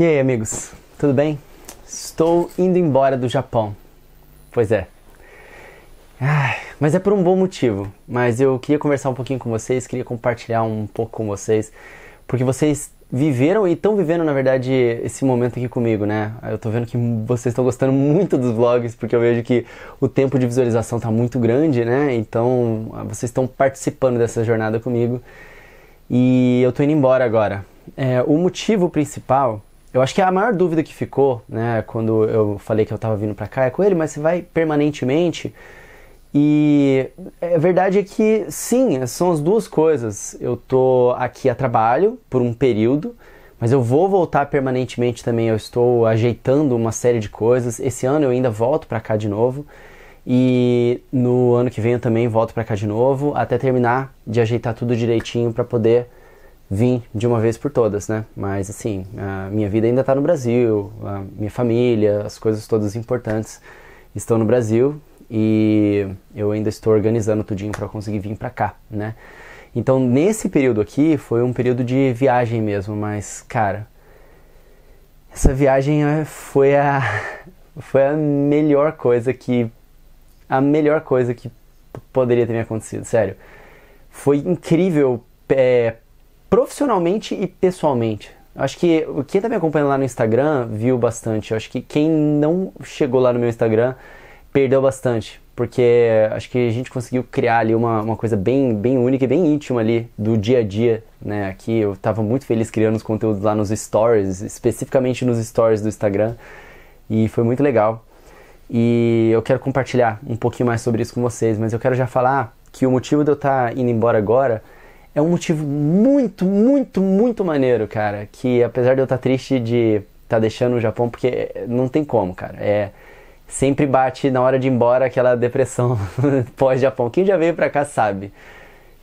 E aí, amigos, tudo bem? Estou indo embora do Japão. Pois é. mas é por um bom motivo. Mas eu queria conversar um pouquinho com vocês, queria compartilhar um pouco com vocês, porque vocês viveram e estão vivendo, na verdade, esse momento aqui comigo, né? Eu tô vendo que vocês estão gostando muito dos vlogs, porque eu vejo que o tempo de visualização tá muito grande, né? Então, ah, vocês estão participando dessa jornada comigo. E eu tô indo embora agora. É, o motivo principal eu acho que é a maior dúvida que ficou, né, quando eu falei que eu estava vindo para cá é com ele, mas você vai permanentemente. E é, a verdade é que sim, são as duas coisas. Eu tô aqui a trabalho por um período, mas eu vou voltar permanentemente também. Eu estou ajeitando uma série de coisas. Esse ano eu ainda volto para cá de novo. E no ano que vem eu também volto para cá de novo, até terminar de ajeitar tudo direitinho para poder vim de uma vez por todas, né? Mas assim, a minha vida ainda está no Brasil, a minha família, as coisas todas importantes estão no Brasil e eu ainda estou organizando tudinho para conseguir vir para cá, né? Então nesse período aqui foi um período de viagem mesmo, mas cara, essa viagem eh, foi a foi a melhor coisa que a melhor coisa que poderia ter me acontecido, sério. Foi incrível é, profissionalmente e pessoalmente. Acho que quem tá me acompanhando lá no Instagram viu bastante. Acho que quem não chegou lá no meu Instagram perdeu bastante. Porque acho que a gente conseguiu criar ali uma, uma coisa bem, bem única e bem íntima ali do dia a dia, né? Aqui eu tava muito feliz criando os conteúdos lá nos stories, especificamente nos stories do Instagram. E foi muito legal. E eu quero compartilhar um pouquinho mais sobre isso com vocês, mas eu quero já falar que o motivo de eu estar tá indo embora agora é um motivo muito, muito, muito maneiro, cara. Que apesar de eu estar tá triste de estar tá deixando o Japão, porque eh, não tem como, cara. É sempre bate na hora de ir embora aquela depressão pós-Japão. Quem já veio pra cá sabe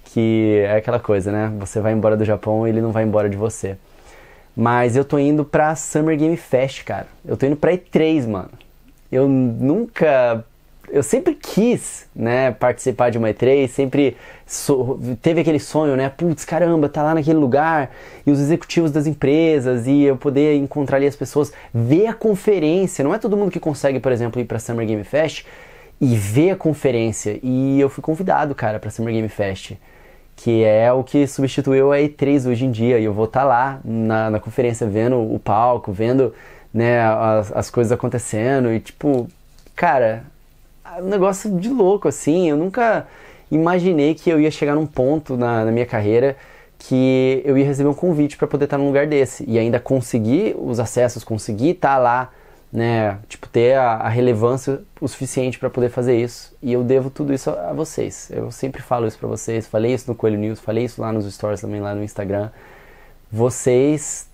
que é aquela coisa, né? Você vai embora do Japão, ele não vai embora de você. Mas eu tô indo pra Summer Game Fest, cara. Eu tô indo pra E3, mano. Eu nunca eu sempre quis, né, participar de uma E3, sempre so, teve aquele sonho, né, putz, caramba, tá lá naquele lugar e os executivos das empresas e eu poder encontrar ali as pessoas, ver a conferência. Não é todo mundo que consegue, por exemplo, ir para Summer Game Fest e ver a conferência. E eu fui convidado, cara, para Summer Game Fest, que é o que substituiu a E3 hoje em dia. E eu vou estar tá lá na, na conferência vendo o palco, vendo né, as, as coisas acontecendo e tipo, cara, um negócio de louco, assim. Eu nunca imaginei que eu ia chegar num ponto na, na minha carreira que eu ia receber um convite para poder estar num lugar desse e ainda conseguir os acessos, conseguir estar lá, né? Tipo, ter a, a relevância o suficiente para poder fazer isso. E eu devo tudo isso a, a vocês. Eu sempre falo isso para vocês. Falei isso no Coelho News, falei isso lá nos stories também, lá no Instagram. Vocês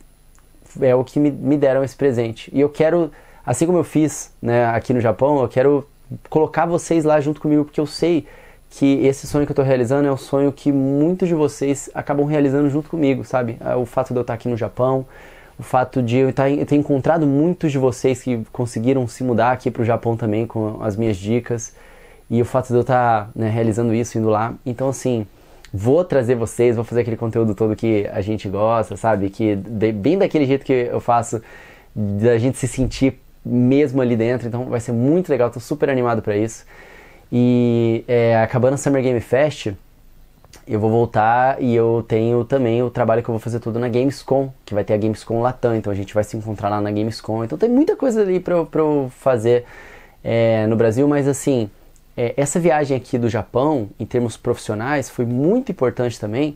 é o que me, me deram esse presente. E eu quero, assim como eu fiz né, aqui no Japão, eu quero colocar vocês lá junto comigo, porque eu sei que esse sonho que eu estou realizando é um sonho que muitos de vocês acabam realizando junto comigo, sabe? Ah, o fato de eu estar aqui no Japão, o fato de eu, ter encontrado muitos de vocês que conseguiram se mudar aqui para o Japão também com as minhas dicas, e o fato de eu estar né, realizando isso, indo lá. Então, assim, vou trazer vocês, vou fazer aquele conteúdo todo que a gente gosta, sabe? Que bem daquele jeito que eu faço, da gente se sentir mesmo ali dentro, então vai ser muito legal, estou super animado para isso. E é, acabando o Summer Game Fest, eu vou voltar e eu tenho também o trabalho que eu vou fazer tudo na Gamescom, que vai ter a Gamescom Latam, então a gente vai se encontrar lá na Gamescom. Então tem muita coisa ali pra, pra eu fazer é, no Brasil, mas assim, é, essa viagem aqui do Japão, em termos profissionais, foi muito importante também,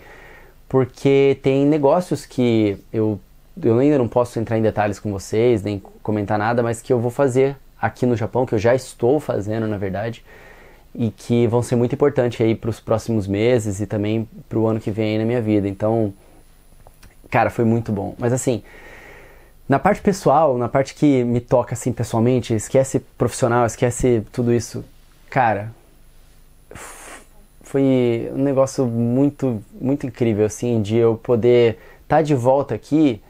porque tem negócios que eu eu ainda não posso entrar em detalhes com vocês, nem comentar nada, mas que eu vou fazer aqui no Japão, que eu já estou fazendo, na verdade, e que vão ser muito importantes aí para os próximos meses e também para o ano que vem na minha vida. Então, cara, foi muito bom. Mas assim, na parte pessoal, na parte que me toca assim pessoalmente, esquece profissional, esquece tudo isso. Cara, foi um negócio muito muito incrível assim de eu poder estar tá de volta aqui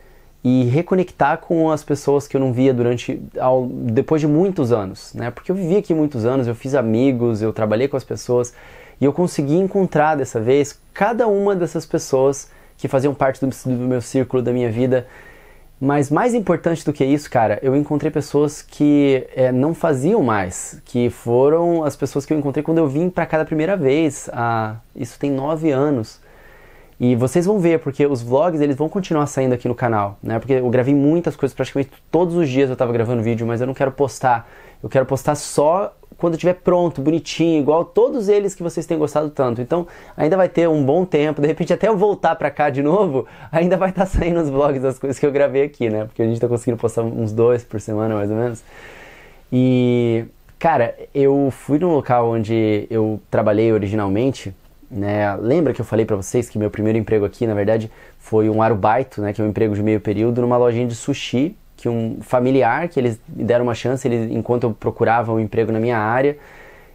e reconectar com as pessoas que eu não via durante ao, depois de muitos anos, né? Porque eu vivi aqui muitos anos, eu fiz amigos, eu trabalhei com as pessoas e eu consegui encontrar dessa vez cada uma dessas pessoas que faziam parte do, do meu círculo da minha vida. Mas mais importante do que isso, cara, eu encontrei pessoas que é, não faziam mais, que foram as pessoas que eu encontrei quando eu vim para cá da primeira vez. Ah, isso tem nove anos. E vocês vão ver, porque os vlogs eles vão continuar saindo aqui no canal, né? Porque eu gravei muitas coisas, praticamente todos os dias eu estava gravando vídeo, mas eu não quero postar. Eu quero postar só quando estiver pronto, bonitinho, igual todos eles que vocês têm gostado tanto. Então, ainda vai ter um bom tempo, de repente até eu voltar para cá de novo, ainda vai estar tá saindo os vlogs das coisas que eu gravei aqui, né? Porque a gente está conseguindo postar uns dois por semana, mais ou menos. E, cara, eu fui no local onde eu trabalhei originalmente, né? Lembra que eu falei para vocês que meu primeiro emprego aqui, na verdade, foi um arubaito, né? que é um emprego de meio período, numa lojinha de sushi, que um familiar, que eles me deram uma chance, eles enquanto eu procurava um emprego na minha área,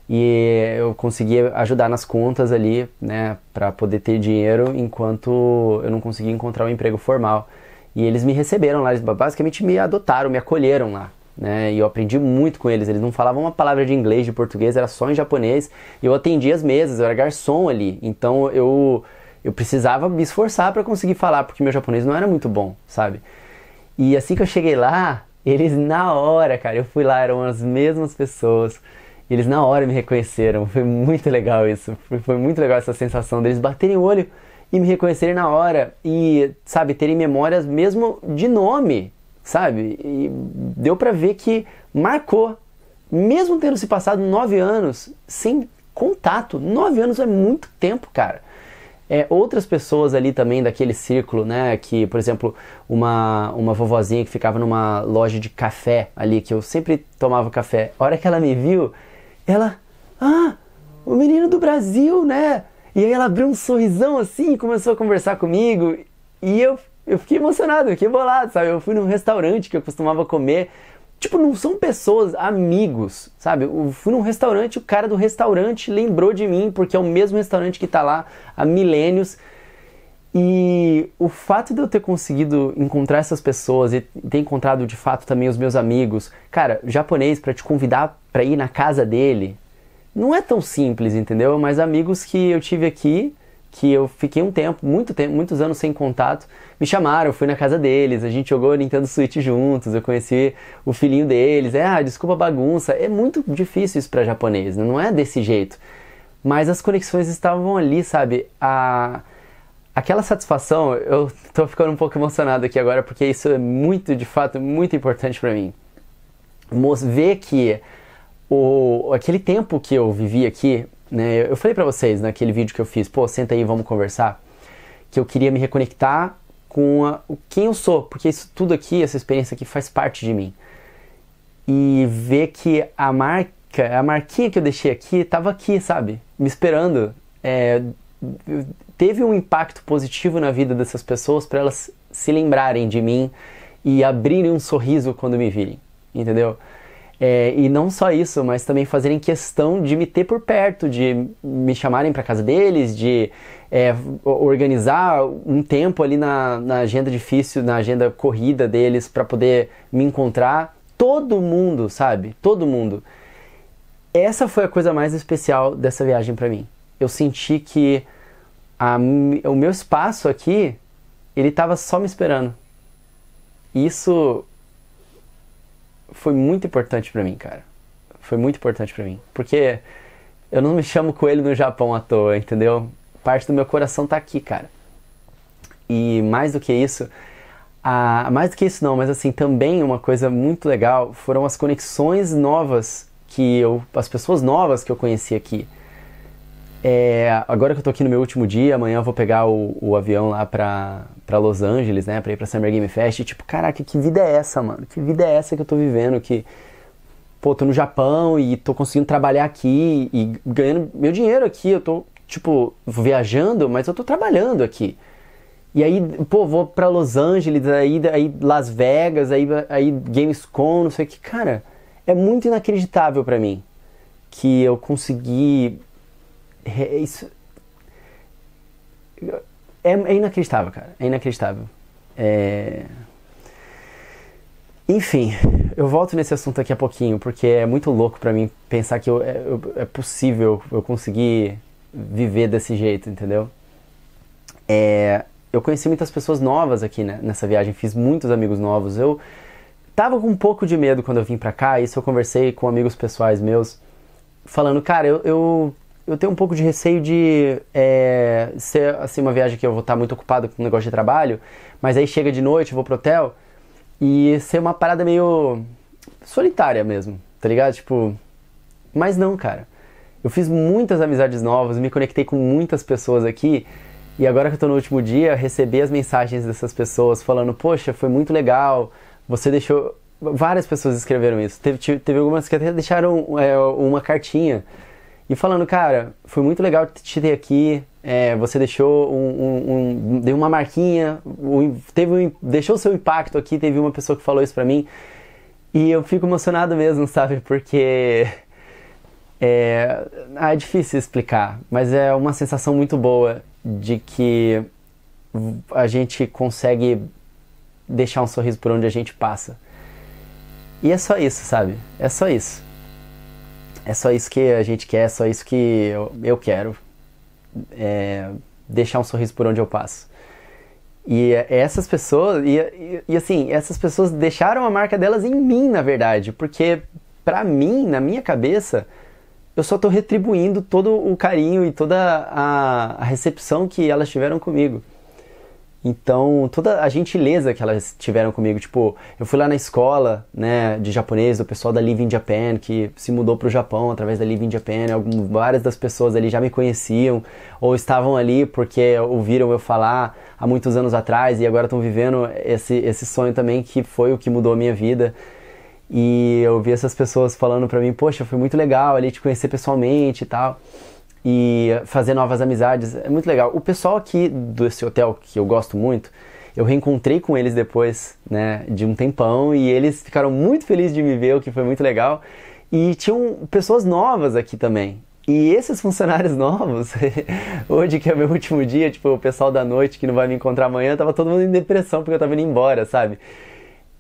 e eu conseguia ajudar nas contas ali, né, para poder ter dinheiro, enquanto eu não conseguia encontrar um emprego formal. E eles me receberam lá, eles basicamente me adotaram, me acolheram lá, né? E eu aprendi muito com eles. Eles não falavam uma palavra de inglês, de português, era só em japonês. e Eu atendia as mesas, eu era garçom ali. Então eu eu precisava me esforçar para conseguir falar, porque meu japonês não era muito bom, sabe? E assim que eu cheguei lá, eles na hora, cara, eu fui lá, eram as mesmas pessoas. Eles na hora me reconheceram. Foi muito legal isso. Foi, foi muito legal essa sensação deles baterem o olho e me reconhecerem na hora e, sabe, terem memórias mesmo de nome, sabe? E deu para ver que marcou, mesmo tendo se passado nove anos sem contato. Nove anos é muito tempo, cara. É, outras pessoas ali também daquele círculo, né? Que, por exemplo, uma, uma vovozinha que ficava numa loja de café ali, que eu sempre tomava café. A hora que ela me viu, ela. Ah, o menino do Brasil, né? E aí ela abriu um sorrisão assim e começou a conversar comigo. E eu eu fiquei emocionado, eu fiquei bolado, sabe? Eu fui num restaurante que eu costumava comer. Tipo, não são pessoas, amigos, sabe? Eu fui num restaurante, o cara do restaurante lembrou de mim, porque é o mesmo restaurante que está lá há milênios. E o fato de eu ter conseguido encontrar essas pessoas e ter encontrado de fato também os meus amigos, cara, japonês para te convidar para ir na casa dele, não é tão simples, entendeu? Mas amigos que eu tive aqui que eu fiquei um tempo, muito tempo, muitos anos sem contato, me chamaram, fui na casa deles, a gente jogou Nintendo Switch juntos, eu conheci o filhinho deles, é, ah, desculpa a bagunça, é muito difícil isso para japonês, né? não é desse jeito. Mas as conexões estavam ali, sabe? A aquela satisfação, eu tô ficando um pouco emocionado aqui agora porque isso é muito, de fato, muito importante para mim. Ver que o aquele tempo que eu vivi aqui né? Eu falei para vocês naquele né, vídeo que eu fiz, pô, senta aí, vamos conversar, que eu queria me reconectar com a, quem eu sou, porque isso tudo aqui, essa experiência aqui faz parte de mim. E ver que a marca, a marquinha que eu deixei aqui, tava aqui, sabe? Me esperando. É, teve um impacto positivo na vida dessas pessoas para elas se lembrarem de mim e abrirem um sorriso quando me virem, entendeu? É, e não só isso, mas também fazerem questão de me ter por perto, de me chamarem para casa deles, de é, organizar um tempo ali na, na agenda difícil, na agenda corrida deles para poder me encontrar. Todo mundo, sabe? Todo mundo. Essa foi a coisa mais especial dessa viagem para mim. Eu senti que a, o meu espaço aqui, ele tava só me esperando. Isso foi muito importante para mim, cara. Foi muito importante para mim. Porque eu não me chamo coelho no Japão à toa, entendeu? Parte do meu coração tá aqui, cara. E mais do que isso, a, mais do que isso não, mas assim, também uma coisa muito legal foram as conexões novas que eu, as pessoas novas que eu conheci aqui. É, agora que eu tô aqui no meu último dia, amanhã eu vou pegar o, o avião lá pra, para Los Angeles, né, para ir para Summer Game Fest, e tipo, caraca, que vida é essa, mano? Que vida é essa que eu tô vivendo que pô, tô no Japão e tô conseguindo trabalhar aqui e ganhando meu dinheiro aqui, eu tô tipo viajando, mas eu tô trabalhando aqui. E aí, pô, vou para Los Angeles, aí, aí Las Vegas, aí, aí Gamescom, não sei o que. Cara, é muito inacreditável para mim que eu consegui. Isso é, é inacreditável, cara. É inacreditável. É... Enfim, eu volto nesse assunto daqui a pouquinho, porque é muito louco para mim pensar que eu, é, eu, é possível eu conseguir viver desse jeito, entendeu? É, eu conheci muitas pessoas novas aqui né, nessa viagem, fiz muitos amigos novos. Eu tava com um pouco de medo quando eu vim pra cá, isso eu conversei com amigos pessoais meus, falando, cara, eu, eu eu tenho um pouco de receio de é, ser assim uma viagem que eu vou estar muito ocupado com um negócio de trabalho, mas aí chega de noite, eu vou pro hotel e ser uma parada meio solitária mesmo, tá ligado? Tipo, mas não, cara. Eu fiz muitas amizades novas, me conectei com muitas pessoas aqui e agora que eu tô no último dia, receber as mensagens dessas pessoas falando: "Poxa, foi muito legal, você deixou várias pessoas escreveram isso. Teve, teve algumas que até deixaram é, uma cartinha e falando, cara, foi muito legal te ter aqui. É, você deixou um, um, um, deu uma marquinha, teve um, deixou seu impacto aqui. Teve uma pessoa que falou isso pra mim e eu fico emocionado mesmo, sabe? Porque é, ah, é difícil explicar, mas é uma sensação muito boa de que a gente consegue deixar um sorriso por onde a gente passa. E é só isso, sabe? É só isso é só isso que a gente quer, é só isso que eu, eu quero. É, deixar um sorriso por onde eu passo. E essas pessoas, e, e, e, assim, essas pessoas deixaram a marca delas em mim, na verdade, porque pra mim, na minha cabeça, eu só tô retribuindo todo o carinho e toda a, a recepção que elas tiveram comigo. Então, toda a gentileza que elas tiveram comigo, tipo, eu fui lá na escola, né, de japonês, do pessoal da Live in Japan, que se mudou para o Japão através da Live in Japan, algumas, várias das pessoas ali já me conheciam, ou estavam ali porque ouviram eu falar há muitos anos atrás e agora estão vivendo esse, esse sonho também que foi o que mudou a minha vida. E eu vi essas pessoas falando para mim, poxa, foi muito legal ali te conhecer pessoalmente e tal e fazer novas amizades. É muito legal. O pessoal aqui desse hotel, que eu gosto muito, eu reencontrei com eles depois né, de um tempão e eles ficaram muito felizes de me ver, o que foi muito legal. E tinham pessoas novas aqui também. E esses funcionários novos, hoje que é meu último dia, tipo, o pessoal da noite que não vai me encontrar amanhã, tava todo mundo em depressão porque eu tava indo embora, sabe?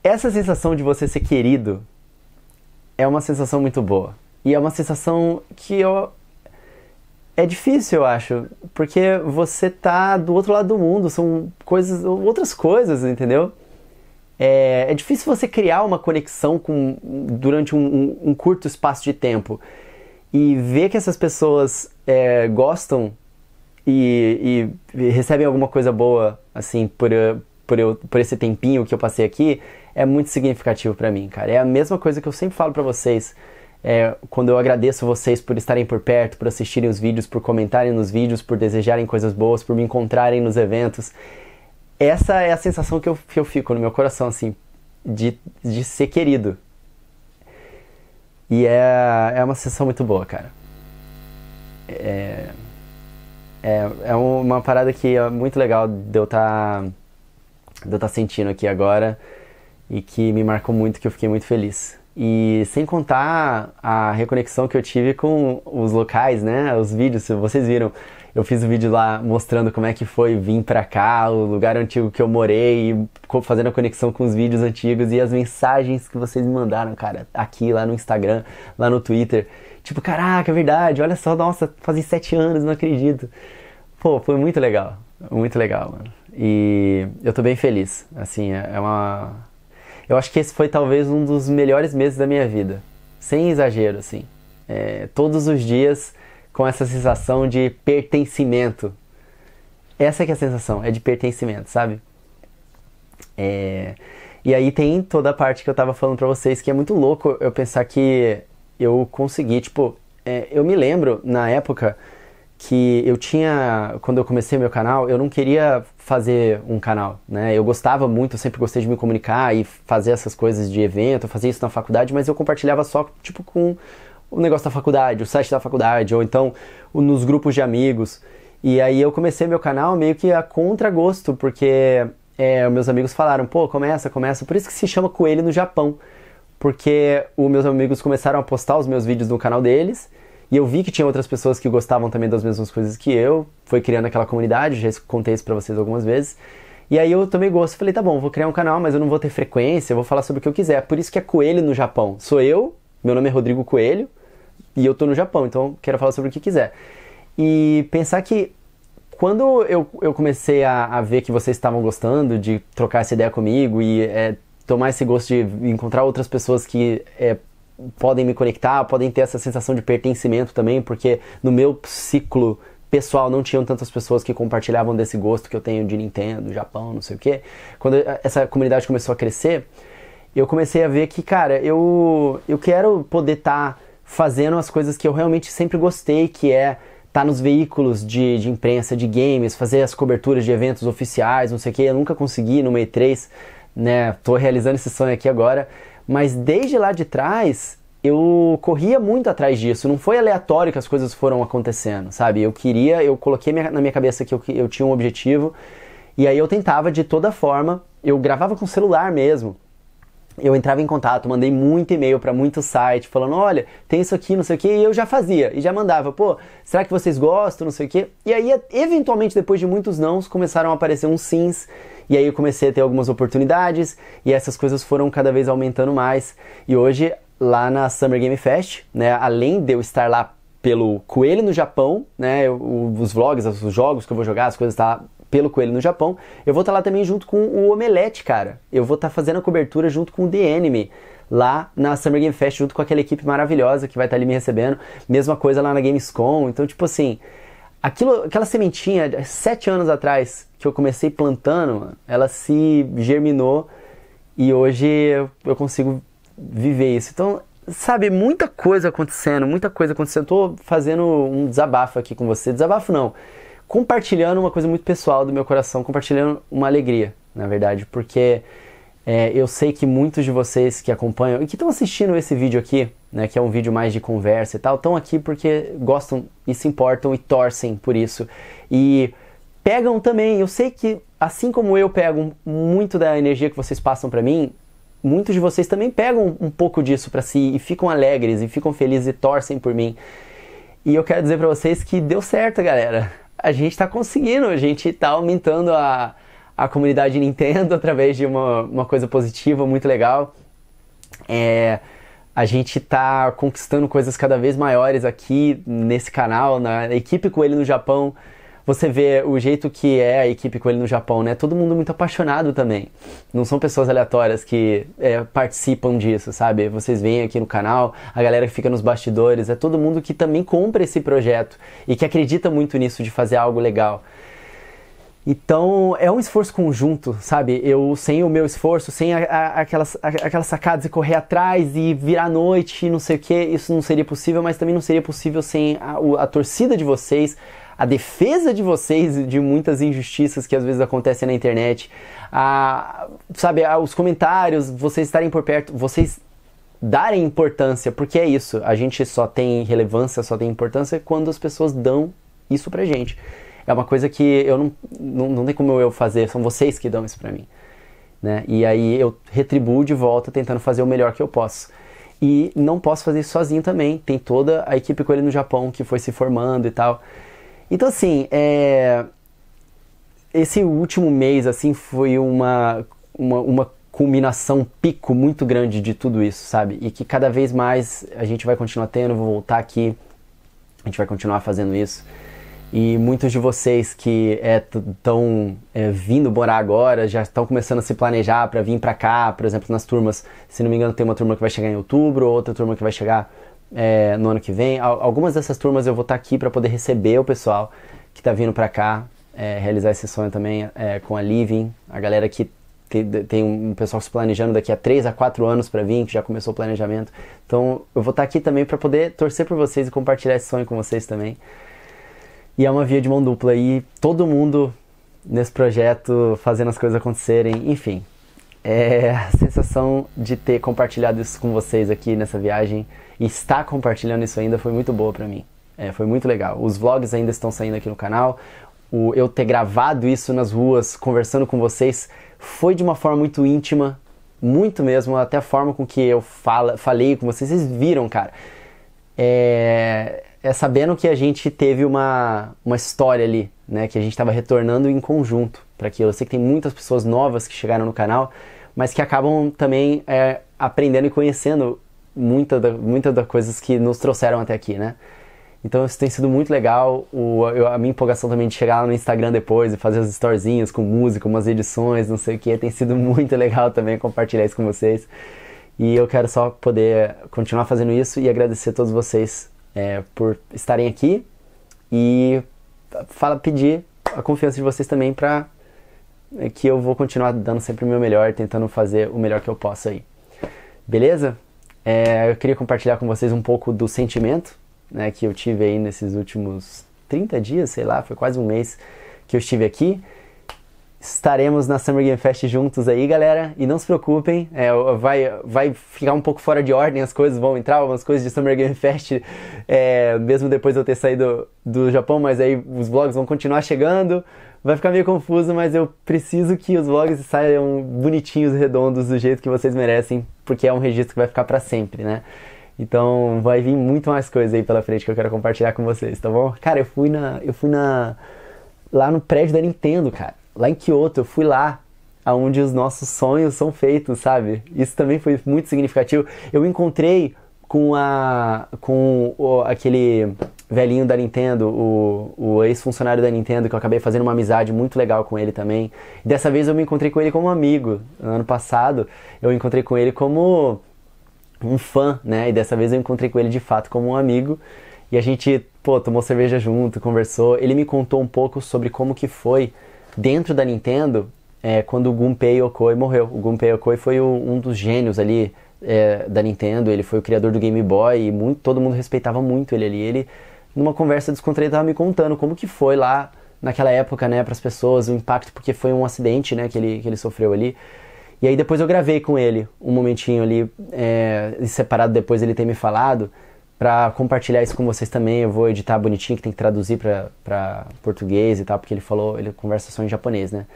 Essa sensação de você ser querido é uma sensação muito boa. E é uma sensação que eu é difícil, eu acho, porque você tá do outro lado do mundo, são coisas, outras coisas, entendeu? É, é difícil você criar uma conexão com, durante um, um, curto espaço de tempo e ver que essas pessoas é, gostam e, e, e, recebem alguma coisa boa, assim, por, eh, por, eu, por esse tempinho que eu passei aqui, é muito significativo para mim, cara. É a mesma coisa que eu sempre falo para vocês é, quando eu agradeço vocês por estarem por perto, por assistirem os vídeos, por comentarem nos vídeos, por desejarem coisas boas, por me encontrarem nos eventos. Essa é a sensação que eu, que eu fico no meu coração, assim, de, de ser querido. E é, é uma sensação muito boa, cara. É, é, é uma parada que é muito legal de eu estar tá, tá sentindo aqui agora e que me marcou muito, que eu fiquei muito feliz. E sem contar a reconexão que eu tive com os locais, né? Os vídeos, se vocês viram, eu fiz o um vídeo lá mostrando como é que foi vir pra cá, o lugar antigo que eu morei, fazendo a conexão com os vídeos antigos e as mensagens que vocês me mandaram, cara, aqui, lá no Instagram, lá no Twitter. Tipo, caraca, é verdade, olha só, nossa, fazem sete anos, não acredito. Pô, foi muito legal, muito legal, mano. E eu tô bem feliz, assim, é, é uma eu acho que esse foi talvez um dos melhores meses da minha vida. Sem exagero, assim. É, todos os dias com essa sensação de pertencimento. Essa que é a sensação, é de pertencimento, sabe? É, e aí tem toda a parte que eu tava falando pra vocês, que é muito louco eu pensar que eu consegui, tipo, é, eu me lembro na época que eu tinha, quando eu comecei meu canal, eu não queria fazer um canal, né? Eu gostava muito, eu sempre gostei de me comunicar e fazer essas coisas de evento, eu fazia isso na faculdade, mas eu compartilhava só tipo com o negócio da faculdade, o site da faculdade, ou então nos grupos de amigos. E aí eu comecei meu canal meio que a contragosto, porque é, meus amigos falaram, pô, começa, começa. Por isso que se chama Coelho no Japão, porque os meus amigos começaram a postar os meus vídeos no canal deles e eu vi que tinha outras pessoas que gostavam também das mesmas coisas que eu. Foi criando aquela comunidade, já contei isso pra vocês algumas vezes. E aí eu tomei gosto, falei, tá bom, vou criar um canal, mas eu não vou ter frequência, eu vou falar sobre o que eu quiser. Por isso que é Coelho no Japão. Sou eu, meu nome é Rodrigo Coelho, e eu tô no Japão, então quero falar sobre o que quiser. E pensar que quando eu, eu comecei a, a ver que vocês estavam gostando de trocar essa ideia comigo e é, tomar esse gosto de encontrar outras pessoas que é, podem me conectar, podem ter essa sensação de pertencimento também, porque no meu ciclo pessoal não tinham tantas pessoas que compartilhavam desse gosto que eu tenho de Nintendo, Japão, não sei o quê. Quando essa comunidade começou a crescer, eu comecei a ver que, cara, eu, eu quero poder estar tá fazendo as coisas que eu realmente sempre gostei, que é estar tá nos veículos de, de imprensa, de games, fazer as coberturas de eventos oficiais, não sei o quê. Eu nunca consegui no E3, né? Tô realizando esse sonho aqui agora. Mas desde lá de trás, eu corria muito atrás disso, não foi aleatório que as coisas foram acontecendo, sabe? Eu queria, eu coloquei minha, na minha cabeça que eu, eu tinha um objetivo, e aí eu tentava de toda forma, eu gravava com celular mesmo. Eu entrava em contato, mandei muito e-mail para muito site, falando: olha, tem isso aqui, não sei o que, e eu já fazia, e já mandava, pô, será que vocês gostam, não sei o que. E aí, eventualmente, depois de muitos nãos, começaram a aparecer uns sims, e aí eu comecei a ter algumas oportunidades e essas coisas foram cada vez aumentando mais. E hoje, lá na Summer Game Fest, né, além de eu estar lá pelo Coelho no Japão, né, eu, os vlogs, os jogos que eu vou jogar, as coisas tá pelo Coelho no Japão, eu vou estar tá lá também junto com o Omelete, cara. Eu vou estar tá fazendo a cobertura junto com o The lá na Summer Game Fest junto com aquela equipe maravilhosa que vai estar tá ali me recebendo. Mesma coisa lá na Gamescom. Então, tipo assim, aquilo, aquela sementinha, é, sete anos atrás, que eu comecei plantando, ela se germinou e hoje eu, consigo viver isso. Então, sabe, muita coisa acontecendo, muita coisa acontecendo. Estou fazendo um desabafo aqui com você. Desabafo não. Compartilhando uma coisa muito pessoal do meu coração, compartilhando uma alegria, na verdade, porque é, eu sei que muitos de vocês que acompanham e que estão assistindo esse vídeo aqui, né, que é um vídeo mais de conversa e tal, estão aqui porque gostam e se importam e torcem por isso. E pegam também, eu sei que assim como eu pego muito da energia que vocês passam para mim, muitos de vocês também pegam um pouco disso para si e ficam alegres e ficam felizes e torcem por mim. E eu quero dizer para vocês que deu certo, galera. A gente está conseguindo, a gente está aumentando a, a comunidade Nintendo através de uma, uma coisa positiva, muito legal. É, a gente está conquistando coisas cada vez maiores aqui nesse canal, na equipe com ele no Japão. Você vê o jeito que é a equipe com ele no Japão, né? Todo mundo muito apaixonado também. Não são pessoas aleatórias que é, participam disso, sabe? Vocês vêm aqui no canal, a galera que fica nos bastidores, é todo mundo que também compra esse projeto e que acredita muito nisso de fazer algo legal. Então é um esforço conjunto, sabe? Eu sem o meu esforço, sem a, a, aquelas, a, aquelas sacadas e correr atrás e virar noite e não sei o que, isso não seria possível, mas também não seria possível sem a, a torcida de vocês, a defesa de vocês de muitas injustiças que às vezes acontecem na internet, a, sabe, a, os comentários, vocês estarem por perto, vocês darem importância, porque é isso, a gente só tem relevância, só tem importância quando as pessoas dão isso pra gente é uma coisa que eu não, não, não tem como eu fazer, são vocês que dão isso para mim. Né? E aí eu retribuo de volta tentando fazer o melhor que eu posso. E não posso fazer isso sozinho também, tem toda a equipe com ele no Japão que foi se formando e tal. Então assim, é... esse último mês assim foi uma, uma, uma culminação, um pico muito grande de tudo isso, sabe? E que cada vez mais a gente vai continuar tendo, vou voltar aqui, a gente vai continuar fazendo isso. E muitos de vocês que estão é, é, vindo morar agora já estão começando a se planejar para vir para cá, por exemplo, nas turmas. Se não me engano, tem uma turma que vai chegar em outubro, outra turma que vai chegar é, no ano que vem. Algumas dessas turmas eu vou estar tá aqui para poder receber o pessoal que está vindo para cá, é, realizar esse sonho também é, com a Living, a galera que tem, tem, um pessoal se planejando daqui a 3 a 4 anos para vir, que já começou o planejamento. Então eu vou estar tá aqui também para poder torcer por vocês e compartilhar esse sonho com vocês também. E é uma via de mão dupla e todo mundo nesse projeto fazendo as coisas acontecerem, enfim. É a sensação de ter compartilhado isso com vocês aqui nessa viagem e estar compartilhando isso ainda foi muito boa para mim. É, foi muito legal. Os vlogs ainda estão saindo aqui no canal. O, eu ter gravado isso nas ruas, conversando com vocês, foi de uma forma muito íntima, muito mesmo, até a forma com que eu fala, falei com vocês, vocês viram, cara. É, é, sabendo que a gente teve uma, uma história ali, né? Que a gente estava retornando em conjunto para aquilo. Eu sei que tem muitas pessoas novas que chegaram no canal, mas que acabam também é, aprendendo e conhecendo muitas muita das coisas que nos trouxeram até aqui, né? Então isso tem sido muito legal. O, eu, a minha empolgação também de chegar lá no Instagram depois e fazer os storyzinhos com música, umas edições, não sei o que, tem sido muito legal também compartilhar isso com vocês. E eu quero só poder continuar fazendo isso e agradecer a todos vocês é, por estarem aqui e fala, pedir a confiança de vocês também para é, que eu vou continuar dando sempre o meu melhor, tentando fazer o melhor que eu posso aí. Beleza? É, eu queria compartilhar com vocês um pouco do sentimento né, que eu tive aí nesses últimos 30 dias, sei lá, foi quase um mês que eu estive aqui estaremos na Summer Game Fest juntos aí, galera. E não se preocupem, é, vai, vai ficar um pouco fora de ordem as coisas, vão entrar algumas coisas de Summer Game Fest, é, mesmo depois de eu ter saído do Japão, mas aí os vlogs vão continuar chegando. Vai ficar meio confuso, mas eu preciso que os vlogs saiam bonitinhos, redondos, do jeito que vocês merecem, porque é um registro que vai ficar para sempre, né? Então vai vir muito mais coisa aí pela frente que eu quero compartilhar com vocês, tá bom? Cara, eu fui na. Eu fui na. Lá no prédio da Nintendo, cara lá em Kyoto, eu fui lá aonde os nossos sonhos são feitos, sabe? Isso também foi muito significativo. Eu encontrei com a com o, aquele velhinho da Nintendo, o, o ex-funcionário da Nintendo, que eu acabei fazendo uma amizade muito legal com ele também. Dessa vez eu me encontrei com ele como amigo. No ano passado eu encontrei com ele como um fã, né? E dessa vez eu encontrei com ele de fato como um amigo. E a gente, pô, tomou cerveja junto, conversou. Ele me contou um pouco sobre como que foi dentro da Nintendo é quando o Gunpei Yokoi morreu. O Gunpei Yokoi foi o, um dos gênios ali é, da Nintendo, ele foi o criador do Game Boy e muito, todo mundo respeitava muito ele ali. Ele, numa conversa descontraída, estava me contando como que foi lá naquela época, né, para as pessoas, o impacto, porque foi um acidente, né, que ele, que ele sofreu ali. E aí depois eu gravei com ele um momentinho ali, é, separado depois ele ter me falado para compartilhar isso com vocês também. Eu vou editar bonitinho, que tem que traduzir para português e tal, porque ele falou, ele conversa só em japonês, né?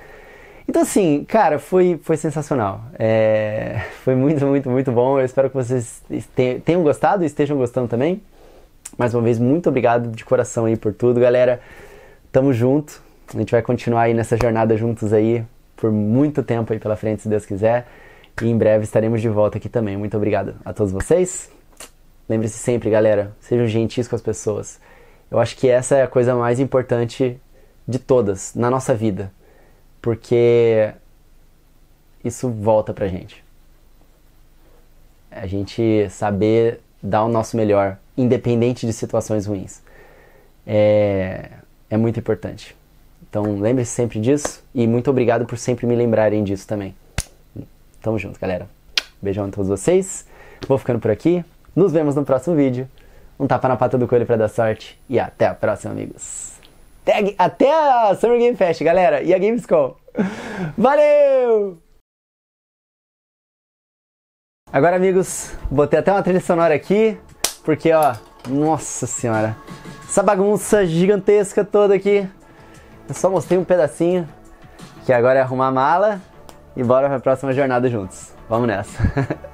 Então, assim, cara, foi, foi sensacional. É, foi muito, muito, muito bom. Eu espero que vocês tenham gostado e estejam gostando também. Mais uma vez, muito obrigado de coração aí por tudo, galera. Tamo junto. A gente vai continuar aí nessa jornada juntos aí por muito tempo aí pela frente, se Deus quiser. E em breve estaremos de volta aqui também. Muito obrigado a todos vocês. Lembre-se sempre, galera, sejam gentis com as pessoas. Eu acho que essa é a coisa mais importante de todas na nossa vida, porque isso volta pra gente. A gente saber dar o nosso melhor, independente de situações ruins, é, é muito importante. Então lembre-se sempre disso e muito obrigado por sempre me lembrarem disso também. Tamo junto, galera. Beijão a todos vocês. Vou ficando por aqui. Nos vemos no próximo vídeo. Um tapa na pata do coelho para dar sorte. E até a próxima, amigos. Tag até a Summer Game Fest, galera. E a Gamescom. Valeu! Agora, amigos, botei até uma trilha sonora aqui, porque, ó, nossa senhora, essa bagunça gigantesca toda aqui. Eu só mostrei um pedacinho, que agora é arrumar a mala e bora pra próxima jornada juntos. Vamos nessa.